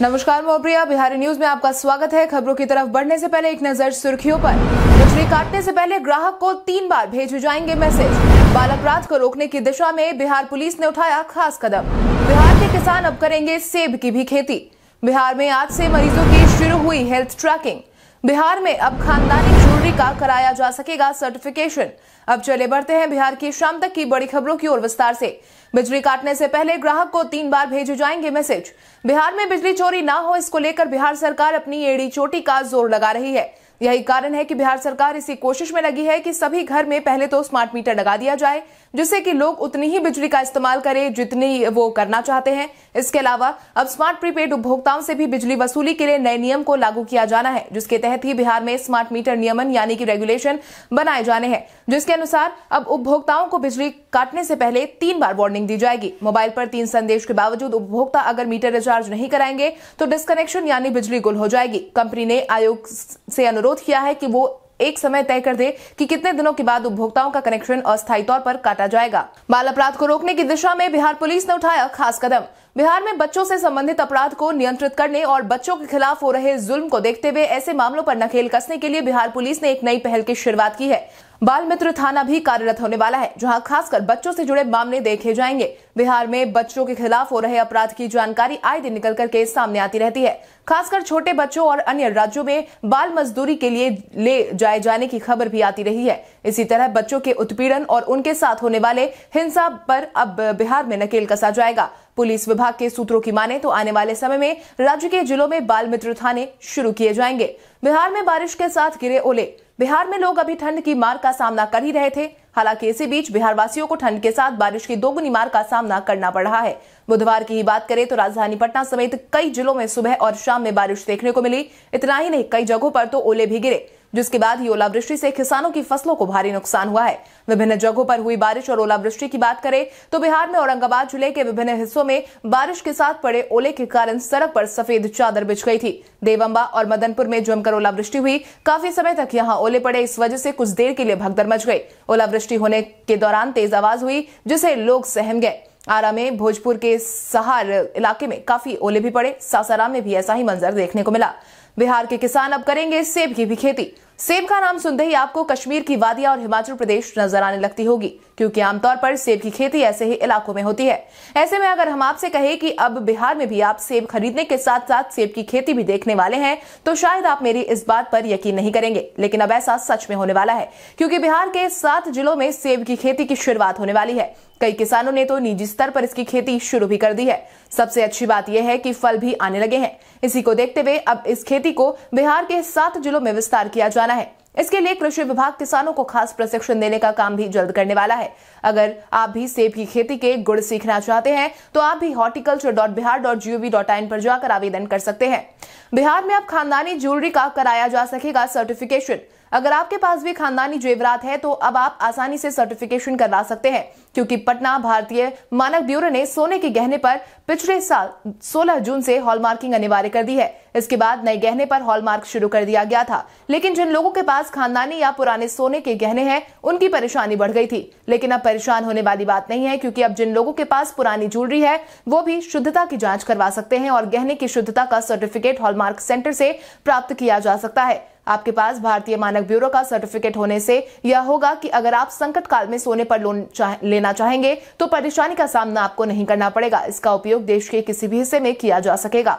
नमस्कार मोप्रिया बिहारी न्यूज में आपका स्वागत है खबरों की तरफ बढ़ने से पहले एक नजर सुर्खियों पर बिजली काटने से पहले ग्राहक को तीन बार भेजे जाएंगे मैसेज बाल अपराध को रोकने की दिशा में बिहार पुलिस ने उठाया खास कदम बिहार के किसान अब करेंगे सेब की भी खेती बिहार में आज से मरीजों की शुरू हुई हेल्थ ट्रैकिंग बिहार में अब खानदानी ज्वेलरी का कराया जा सकेगा सर्टिफिकेशन अब चले बढ़ते हैं बिहार की शाम तक की बड़ी खबरों की ओर विस्तार से बिजली काटने से पहले ग्राहक को तीन बार भेजे जाएंगे मैसेज बिहार में बिजली चोरी ना हो इसको लेकर बिहार सरकार अपनी एड़ी चोटी का जोर लगा रही है यही कारण है कि बिहार सरकार इसी कोशिश में लगी है कि सभी घर में पहले तो स्मार्ट मीटर लगा दिया जाए जिससे कि लोग उतनी ही बिजली का इस्तेमाल करें जितनी वो करना चाहते हैं इसके अलावा अब स्मार्ट प्रीपेड उपभोक्ताओं से भी बिजली वसूली के लिए नए नियम को लागू किया जाना है जिसके तहत ही बिहार में स्मार्ट मीटर नियमन यानी कि रेगुलेशन बनाए जाने हैं जिसके अनुसार अब उपभोक्ताओं को बिजली काटने से पहले तीन बार वार्निंग दी जाएगी मोबाइल पर तीन संदेश के बावजूद उपभोक्ता अगर मीटर रिचार्ज नहीं कराएंगे तो डिस्कनेक्शन यानी बिजली गुल हो जाएगी कंपनी ने आयोग से अनुरोध किया है कि वो एक समय तय कर दे कि कितने दिनों के बाद उपभोक्ताओं का कनेक्शन अस्थायी तौर पर काटा जाएगा बाल अपराध को रोकने की दिशा में बिहार पुलिस ने उठाया खास कदम बिहार में बच्चों से संबंधित अपराध को नियंत्रित करने और बच्चों के खिलाफ हो रहे जुल्म को देखते हुए ऐसे मामलों पर नकेल कसने के लिए बिहार पुलिस ने एक नई पहल की शुरुआत की है बाल मित्र थाना भी कार्यरत होने वाला है जहां खासकर बच्चों से जुड़े मामले देखे जाएंगे बिहार में बच्चों के खिलाफ हो रहे अपराध की जानकारी आए दिन निकल करके सामने आती रहती है खासकर छोटे बच्चों और अन्य राज्यों में बाल मजदूरी के लिए ले जाए जाने की खबर भी आती रही है इसी तरह बच्चों के उत्पीड़न और उनके साथ होने वाले हिंसा पर अब बिहार में नकेल कसा जाएगा पुलिस विभाग के सूत्रों की माने तो आने वाले समय में राज्य के जिलों में बाल मित्र थाने शुरू किए जाएंगे बिहार में बारिश के साथ गिरे ओले बिहार में लोग अभी ठंड की मार का सामना कर ही रहे थे हालांकि इसी बीच बिहार वासियों को ठंड के साथ बारिश की दोगुनी मार का सामना करना पड़ रहा है बुधवार की ही बात करें तो राजधानी पटना समेत कई जिलों में सुबह और शाम में बारिश देखने को मिली इतना ही नहीं कई जगहों पर तो ओले भी गिरे जिसके बाद ही ओलावृष्टि से किसानों की फसलों को भारी नुकसान हुआ है विभिन्न जगहों पर हुई बारिश और ओलावृष्टि की बात करें तो बिहार में औरंगाबाद जिले के विभिन्न हिस्सों में बारिश के साथ पड़े ओले के कारण सड़क पर सफेद चादर बिछ गई थी देवम्बा और मदनपुर में जमकर ओलावृष्टि हुई काफी समय तक यहाँ ओले पड़े इस वजह से कुछ देर के लिए भगदड़ मच गई ओलावृष्टि होने के दौरान तेज आवाज हुई जिसे लोग सहम गए आरा में भोजपुर के सहार इलाके में काफी ओले भी पड़े सासाराम में भी ऐसा ही मंजर देखने को मिला बिहार के किसान अब करेंगे सेब की भी खेती सेब का नाम सुनते ही आपको कश्मीर की वादियां और हिमाचल प्रदेश नजर आने लगती होगी क्योंकि आमतौर पर सेब की खेती ऐसे ही इलाकों में होती है ऐसे में अगर हम आपसे कहें कि अब बिहार में भी आप सेब खरीदने के साथ साथ सेब की खेती भी देखने वाले हैं तो शायद आप मेरी इस बात पर यकीन नहीं करेंगे लेकिन अब ऐसा सच में होने वाला है क्योंकि बिहार के सात जिलों में सेब की खेती की शुरुआत होने वाली है कई किसानों ने तो निजी स्तर पर इसकी खेती शुरू भी कर दी है सबसे अच्छी बात यह है कि फल भी आने लगे हैं इसी को देखते हुए अब इस खेती को बिहार के सात जिलों में विस्तार किया जाना है इसके लिए कृषि विभाग किसानों को खास प्रशिक्षण देने का काम भी जल्द करने वाला है अगर आप भी सेब की खेती के गुड़ सीखना चाहते हैं तो आप भी horticulture dot Bihar dot G V dot in पर जाकर आवेदन कर सकते हैं बिहार में अब खानदानी ज्वेलरी का कराया जा सकेगा सर्टिफिकेशन अगर आपके पास भी खानदानी जेवरात है तो अब आप आसानी से सर्टिफिकेशन करवा सकते हैं क्योंकि पटना भारतीय मानक ब्यूरो ने सोने के गहने पर पिछले साल 16 जून से हॉलमार्किंग अनिवार्य कर दी है इसके बाद नए गहने पर हॉलमार्क शुरू कर दिया गया था लेकिन जिन लोगों के पास खानदानी या पुराने सोने के गहने हैं उनकी परेशानी बढ़ गई थी लेकिन अब परेशान होने वाली बात नहीं है क्योंकि अब जिन लोगों के पास पुरानी ज्वेलरी है वो भी शुद्धता की जाँच करवा सकते हैं और गहने की शुद्धता का सर्टिफिकेट हॉलमार्क सेंटर से प्राप्त किया जा सकता है आपके पास भारतीय मानक ब्यूरो का सर्टिफिकेट होने से यह होगा कि अगर आप संकट काल में सोने पर लोन लेना करना चाहेंगे तो परेशानी का सामना आपको नहीं करना पड़ेगा इसका उपयोग देश के किसी भी हिस्से में किया जा सकेगा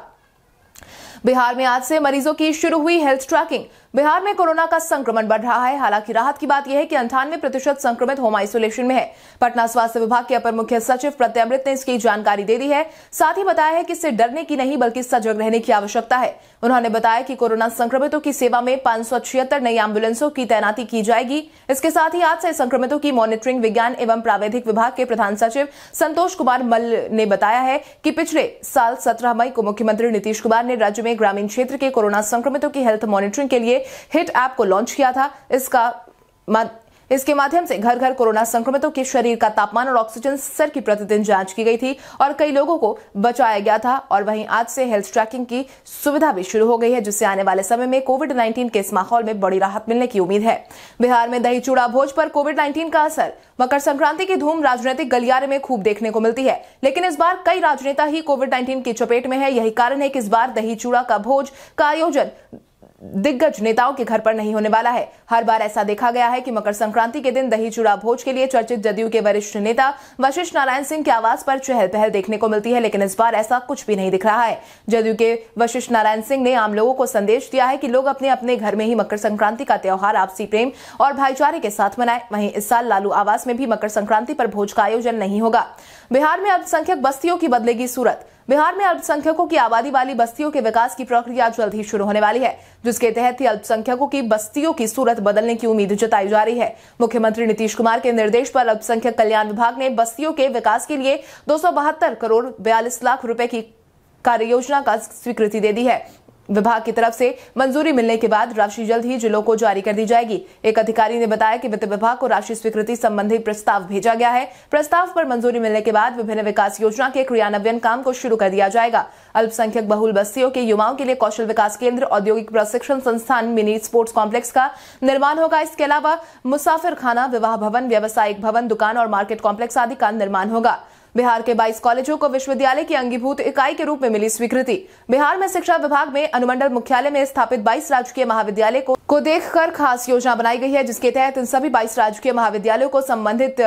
बिहार में आज से मरीजों की शुरू हुई हेल्थ ट्रैकिंग बिहार में कोरोना का संक्रमण बढ़ रहा है हालांकि राहत की बात यह है कि अंठानवे प्रतिशत संक्रमित होम आइसोलेशन में है पटना स्वास्थ्य विभाग के अपर मुख्य सचिव प्रत्यमृत ने इसकी जानकारी दे दी है साथ ही बताया है कि इससे डरने की नहीं बल्कि सजग रहने की आवश्यकता है उन्होंने बताया कि कोरोना संक्रमितों की सेवा में पांच नई एम्बुलेंसों की तैनाती की जाएगी इसके साथ ही आज से संक्रमितों की मॉनिटरिंग विज्ञान एवं प्राविधिक विभाग के प्रधान सचिव संतोष कुमार मल्ल ने बताया है कि पिछले साल सत्रह मई को मुख्यमंत्री नीतीश कुमार ने राज्य में ग्रामीण क्षेत्र के कोरोना संक्रमितों की हेल्थ मॉनिटरिंग के लिए हिट ऐप को लॉन्च किया था इसका इसके माध्यम से घर घर कोरोना संक्रमितों के शरीर का तापमान और ऑक्सीजन स्तर की प्रतिदिन जांच की गई थी और कई लोगों को बचाया गया था और वहीं आज से हेल्थ ट्रैकिंग की सुविधा भी शुरू हो गई है जिससे आने वाले समय में कोविड 19 के इस माहौल में बड़ी राहत मिलने की उम्मीद है बिहार में दही चूड़ा भोज पर कोविड नाइन्टीन का असर मकर संक्रांति की धूम राजनीतिक गलियारे में खूब देखने को मिलती है लेकिन इस बार कई राजनेता ही कोविड नाइन्टीन की चपेट में है यही कारण है कि इस बार दही चूड़ा का भोज का आयोजन दिग्गज नेताओं के घर पर नहीं होने वाला है हर बार ऐसा देखा गया है कि मकर संक्रांति के दिन दही चूड़ा भोज के लिए चर्चित जदयू के वरिष्ठ नेता वशिष्ठ नारायण सिंह के आवास पर चहल पहल देखने को मिलती है लेकिन इस बार ऐसा कुछ भी नहीं दिख रहा है जदयू के वशिष्ठ नारायण सिंह ने आम लोगों को संदेश दिया है कि लोग अपने अपने घर में ही मकर संक्रांति का त्यौहार आपसी प्रेम और भाईचारे के साथ मनाए वहीं इस साल लालू आवास में भी मकर संक्रांति पर भोज का आयोजन नहीं होगा बिहार में अल्पसंख्यक बस्तियों की बदलेगी सूरत बिहार में अल्पसंख्यकों की आबादी वाली बस्तियों के विकास की प्रक्रिया जल्द ही शुरू होने वाली है जिसके तहत ही अल्पसंख्यकों की बस्तियों की सूरत बदलने की उम्मीद जताई जा रही है मुख्यमंत्री नीतीश कुमार के निर्देश पर अल्पसंख्यक कल्याण विभाग ने बस्तियों के विकास के लिए दो करोड़ बयालीस लाख रूपये की कार्य योजना का स्वीकृति दे दी है विभाग की तरफ से मंजूरी मिलने के बाद राशि जल्द ही जिलों को जारी कर दी जाएगी एक अधिकारी ने बताया कि वित्त विभाग को राशि स्वीकृति संबंधी प्रस्ताव भेजा गया है प्रस्ताव पर मंजूरी मिलने के बाद विभिन्न विकास योजना के क्रियान्वयन काम को शुरू कर दिया जाएगा अल्पसंख्यक बहुल बस्तियों के युवाओं के लिए कौशल विकास केंद्र औद्योगिक प्रशिक्षण संस्थान मिनी स्पोर्ट्स कॉम्प्लेक्स का निर्माण होगा इसके अलावा मुसाफिर खाना विवाह भवन व्यावसायिक भवन दुकान और मार्केट कॉम्प्लेक्स आदि का निर्माण होगा बिहार के 22 कॉलेजों को विश्वविद्यालय की अंगीभूत इकाई के रूप में मिली स्वीकृति बिहार में शिक्षा विभाग में अनुमंडल मुख्यालय में स्थापित 22 राजकीय महाविद्यालय को, को देखकर खास योजना बनाई गई है जिसके तहत इन सभी 22 राजकीय महाविद्यालयों को संबंधित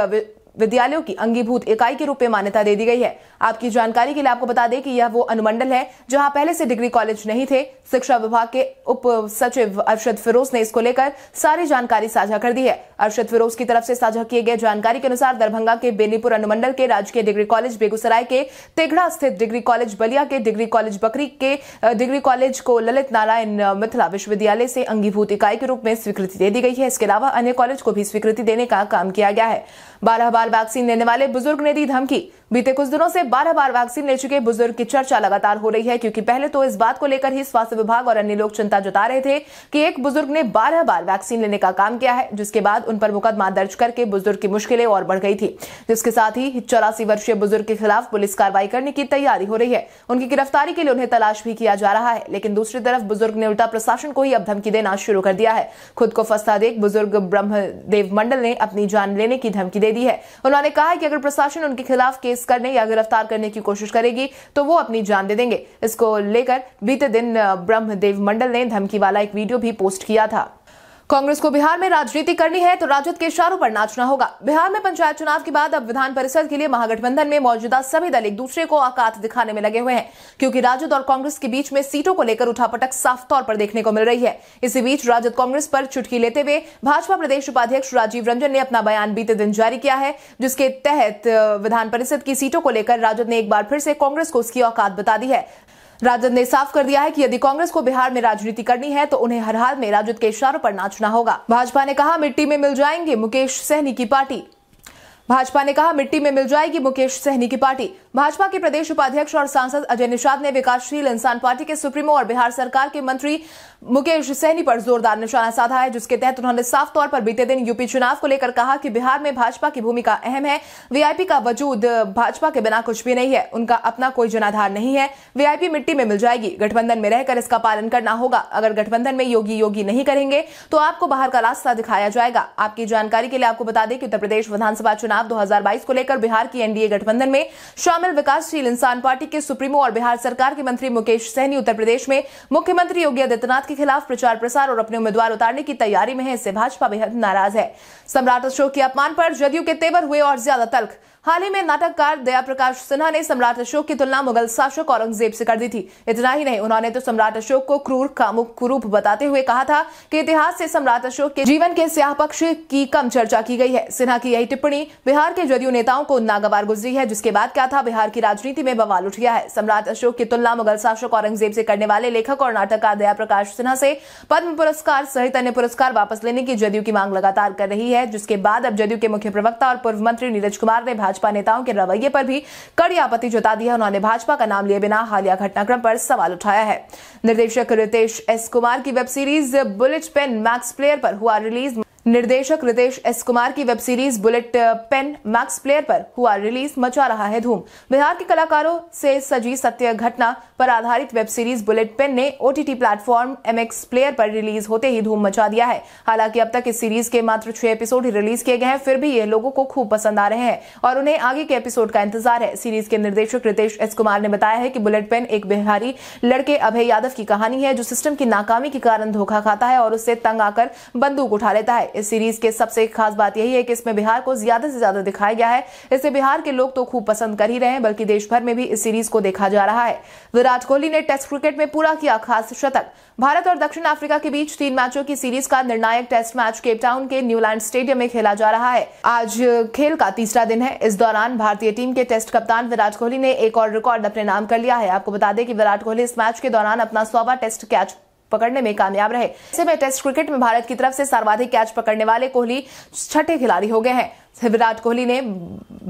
विद्यालयों की अंगीभूत इकाई के रूप में मान्यता दे दी गई है आपकी जानकारी के लिए आपको बता दें कि यह वो अनुमंडल है जहां पहले से डिग्री कॉलेज नहीं थे शिक्षा विभाग के उप सचिव अरशद फिरोज ने इसको लेकर सारी जानकारी साझा कर दी है अरशद फिरोज की तरफ से साझा किए गए जानकारी के अनुसार दरभंगा के बेनीपुर अनुमंडल के राजकीय डिग्री कॉलेज बेगूसराय के तेघड़ा स्थित डिग्री कॉलेज बलिया के डिग्री कॉलेज बकरी के डिग्री कॉलेज को ललित नारायण मिथिला विश्वविद्यालय से अंगीभूत इकाई के रूप में स्वीकृति दे दी गई है इसके अलावा अन्य कॉलेज को भी स्वीकृति देने का काम किया गया है बारह बाल वैक्सीन लेने वाले बुजुर्ग ने दी धमकी बीते कुछ दिनों से बारह बार वैक्सीन ले चुके बुजुर्ग की चर्चा लगातार हो रही है क्योंकि पहले तो इस बात को लेकर ही स्वास्थ्य विभाग और अन्य लोग चिंता जता रहे थे कि एक बुजुर्ग ने बारह बार वैक्सीन लेने का काम किया है जिसके बाद उन पर मुकदमा दर्ज करके बुजुर्ग की मुश्किलें और बढ़ गई थी जिसके साथ ही चौरासी वर्षीय बुजुर्ग के खिलाफ पुलिस कार्रवाई करने की तैयारी हो रही है उनकी गिरफ्तारी के लिए उन्हें तलाश भी किया जा रहा है लेकिन दूसरी तरफ बुजुर्ग ने उल्टा प्रशासन को ही अब धमकी देना शुरू कर दिया है खुद को फंसता देख बुजुर्ग ब्रह्मदेव मंडल ने अपनी जान लेने की धमकी दे दी है उन्होंने कहा कि अगर प्रशासन उनके खिलाफ केस रेस करने या गिरफ्तार करने की कोशिश करेगी तो वो अपनी जान दे देंगे इसको लेकर बीते दिन ब्रह्मदेव मंडल ने धमकी वाला एक वीडियो भी पोस्ट किया था कांग्रेस को बिहार में राजनीति करनी है तो राजद के इशारों पर नाचना होगा बिहार में पंचायत चुनाव के बाद अब विधान परिषद के लिए महागठबंधन में मौजूदा सभी दल एक दूसरे को आकात दिखाने में लगे हुए हैं क्योंकि राजद और कांग्रेस के बीच में सीटों को लेकर उठापटक साफ तौर पर देखने को मिल रही है इसी बीच राजद कांग्रेस पर चुटकी लेते हुए भाजपा प्रदेश उपाध्यक्ष राजीव रंजन ने अपना बयान बीते दिन जारी किया है जिसके तहत विधान परिषद की सीटों को लेकर राजद ने एक बार फिर से कांग्रेस को उसकी औकात बता दी है राजद ने साफ कर दिया है कि यदि कांग्रेस को बिहार में राजनीति करनी है तो उन्हें हर हाल में राजद के इशारों पर नाचना होगा भाजपा ने कहा मिट्टी में मिल जाएंगे मुकेश सहनी की पार्टी भाजपा ने कहा मिट्टी में मिल जाएगी मुकेश सहनी की पार्टी भाजपा के प्रदेश उपाध्यक्ष और सांसद अजय निषाद ने विकासशील इंसान पार्टी के सुप्रीमो और बिहार सरकार के मंत्री मुकेश सहनी पर जोरदार निशाना साधा है जिसके तहत उन्होंने साफ तौर पर बीते दिन यूपी चुनाव को लेकर कहा कि बिहार में भाजपा की भूमिका अहम है वीआईपी का वजूद भाजपा के बिना कुछ भी नहीं है उनका अपना कोई जनाधार नहीं है वीआईपी मिट्टी में मिल जाएगी गठबंधन में रहकर इसका पालन करना होगा अगर गठबंधन में योगी योगी नहीं करेंगे तो आपको बाहर का रास्ता दिखाया जाएगा आपकी जानकारी के लिए आपको बता दें कि उत्तर प्रदेश विधानसभा चुनाव चुनाव 2022 को लेकर बिहार की एनडीए गठबंधन में शामिल विकासशील इंसान पार्टी के सुप्रीमो और बिहार सरकार के मंत्री मुकेश सहनी उत्तर प्रदेश में मुख्यमंत्री योगी आदित्यनाथ के खिलाफ प्रचार प्रसार और अपने उम्मीदवार उतारने की तैयारी में है इससे भाजपा बेहद नाराज है सम्राट अशोक के अपमान पर जदयू के तेवर हुए और ज्यादा तल्ख हाल ही में नाटककार दया प्रकाश सिन्हा ने सम्राट अशोक की तुलना मुगल शासक औरंगजेब से कर दी थी इतना ही नहीं उन्होंने तो सम्राट अशोक को क्रूर कामुक कुरूप बताते हुए कहा था कि इतिहास से सम्राट अशोक के जीवन के स्याह पक्ष की कम चर्चा की गई है सिन्हा की यही टिप्पणी बिहार के जदयू नेताओं को नागवार गुजरी है जिसके बाद क्या था बिहार की राजनीति में बवाल उठ गया है सम्राट अशोक की तुलना मुगल शासक औरंगजेब से करने वाले लेखक और नाटककार दया प्रकाश सिन्हा से पद्म पुरस्कार सहित अन्य पुरस्कार वापस लेने की जदयू की मांग लगातार कर रही है जिसके बाद अब जदयू के मुख्य प्रवक्ता और पूर्व मंत्री नीरज कुमार ने भाजपा नेताओं के रवैये पर भी कड़ी आपत्ति जता दी है उन्होंने भाजपा का नाम लिए बिना हालिया घटनाक्रम पर सवाल उठाया है निर्देशक रितेश एस कुमार की web series bullet pen Max Player पर हुआ रिलीज निर्देशक रितेश एस कुमार की web series bullet pen Max Player पर हुआ रिलीज मचा रहा है धूम बिहार के कलाकारों से सजी सत्य घटना पर आधारित वेब सीरीज बुलेट पेन ने ओटीटी प्लेटफॉर्म एमएक्स प्लेयर पर रिलीज होते ही धूम मचा दिया है हालांकि अब तक इस सीरीज के मात्र छह एपिसोड ही रिलीज किए गए हैं फिर भी ये लोगों को खूब पसंद आ रहे हैं और उन्हें आगे के एपिसोड का इंतजार है सीरीज के निर्देशक रितेश एस कुमार ने बताया है कि बुलेट पेन एक बिहारी लड़के अभय यादव की कहानी है जो सिस्टम की नाकामी के कारण धोखा खाता है और उससे तंग आकर बंदूक उठा लेता है इस सीरीज के सबसे खास बात यही है कि इसमें बिहार को ज्यादा से ज्यादा दिखाया गया है इसे बिहार के लोग तो खूब पसंद कर ही रहे हैं बल्कि देश भर में भी इस सीरीज को देखा जा रहा है विराट कोहली ने टेस्ट क्रिकेट में पूरा किया खास शतक भारत और दक्षिण अफ्रीका के बीच तीन मैचों की सीरीज का निर्णायक टेस्ट मैच केपटाउन के न्यूलैंड स्टेडियम में खेला जा रहा है आज खेल का तीसरा दिन है इस दौरान भारतीय टीम के टेस्ट कप्तान विराट कोहली ने एक और रिकॉर्ड अपने नाम कर लिया है आपको बता दें कि विराट कोहली इस मैच के दौरान अपना सौवा टेस्ट कैच पकड़ने में कामयाब रहे ऐसे में टेस्ट क्रिकेट में भारत की तरफ से सर्वाधिक कैच पकड़ने वाले कोहली छठे खिलाड़ी हो गए हैं विराट कोहली ने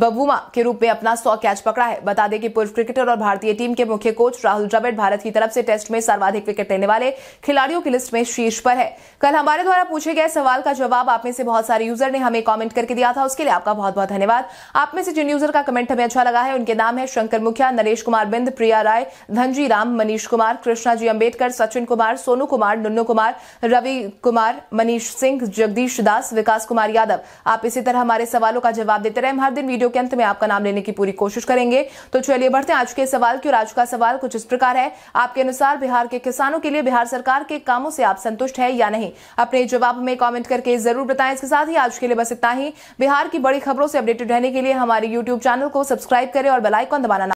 बबुमा के रूप में अपना सौ कैच पकड़ा है बता दें कि पूर्व क्रिकेटर और भारतीय टीम के मुख्य कोच राहुल द्रविड़ भारत की तरफ से टेस्ट में सर्वाधिक विकेट लेने वाले खिलाड़ियों की लिस्ट में शीर्ष पर है कल हमारे द्वारा पूछे गए सवाल का जवाब आप में से बहुत सारे यूजर ने हमें कॉमेंट करके दिया था उसके लिए आपका बहुत बहुत धन्यवाद आप में से जिन यूजर का कमेंट हमें अच्छा लगा है उनके नाम है शंकर मुखिया नरेश कुमार बिंद प्रिया राय धनजी राम मनीष कुमार कृष्णा जी अम्बेडकर सचिन कुमार सोनू कुमार नुन्नू कुमार रवि कुमार मनीष सिंह जगदीश दास विकास कुमार यादव आप इसी तरह हमारे सवालों का जवाब देते रहे हम हर दिन वीडियो के अंत में आपका नाम लेने की पूरी कोशिश करेंगे तो चलिए बढ़ते हैं आज के सवाल की और आज का सवाल कुछ इस प्रकार है आपके अनुसार बिहार के किसानों के लिए बिहार सरकार के कामों से आप संतुष्ट है या नहीं अपने जवाब में कॉमेंट करके जरूर बताएं इसके साथ ही आज के लिए बस इतना ही बिहार की बड़ी खबरों से अपडेटेड रहने के लिए हमारे यूट्यूब चैनल को सब्सक्राइब करें और बेलाइकॉन दबाना